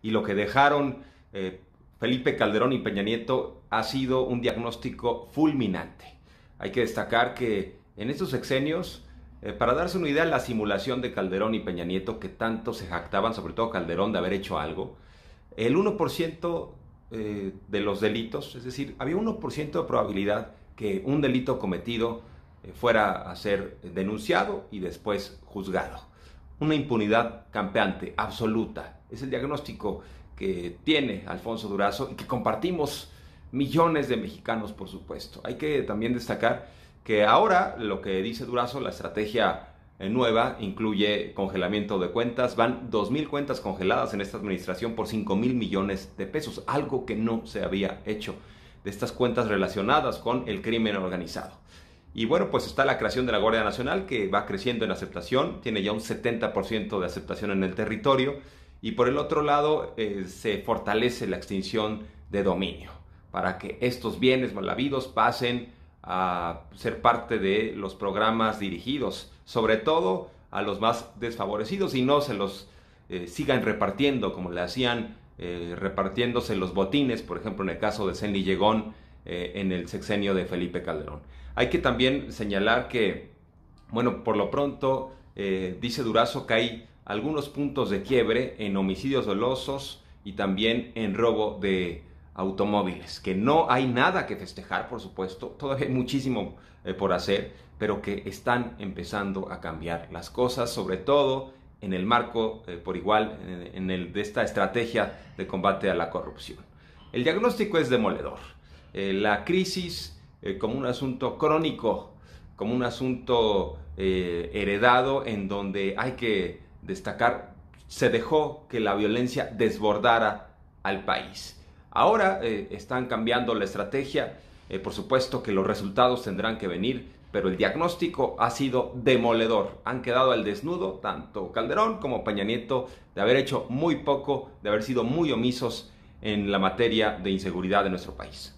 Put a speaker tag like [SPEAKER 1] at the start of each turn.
[SPEAKER 1] y lo que dejaron eh, Felipe Calderón y Peña Nieto ha sido un diagnóstico fulminante. Hay que destacar que en estos exenios, eh, para darse una idea la simulación de Calderón y Peña Nieto, que tanto se jactaban, sobre todo Calderón, de haber hecho algo, el 1% eh, de los delitos, es decir, había 1% de probabilidad que un delito cometido fuera a ser denunciado y después juzgado una impunidad campeante, absoluta. Es el diagnóstico que tiene Alfonso Durazo y que compartimos millones de mexicanos, por supuesto. Hay que también destacar que ahora lo que dice Durazo, la estrategia eh, nueva incluye congelamiento de cuentas. Van 2.000 cuentas congeladas en esta administración por 5.000 millones de pesos, algo que no se había hecho de estas cuentas relacionadas con el crimen organizado. Y bueno, pues está la creación de la Guardia Nacional que va creciendo en aceptación, tiene ya un 70% de aceptación en el territorio y por el otro lado eh, se fortalece la extinción de dominio para que estos bienes mal habidos pasen a ser parte de los programas dirigidos, sobre todo a los más desfavorecidos y no se los eh, sigan repartiendo como le hacían eh, repartiéndose los botines, por ejemplo en el caso de Senli Llegón eh, en el sexenio de Felipe Calderón. Hay que también señalar que, bueno, por lo pronto, eh, dice Durazo que hay algunos puntos de quiebre en homicidios dolosos y también en robo de automóviles, que no hay nada que festejar, por supuesto, todavía hay muchísimo eh, por hacer, pero que están empezando a cambiar las cosas, sobre todo en el marco por igual en el, de esta estrategia de combate a la corrupción. El diagnóstico es demoledor. Eh, la crisis eh, como un asunto crónico, como un asunto eh, heredado en donde hay que destacar, se dejó que la violencia desbordara al país. Ahora están cambiando la estrategia, por supuesto que los resultados tendrán que venir, pero el diagnóstico ha sido demoledor. Han quedado al desnudo tanto Calderón como Peña Nieto de haber hecho muy poco, de haber sido muy omisos en la materia de inseguridad de nuestro país.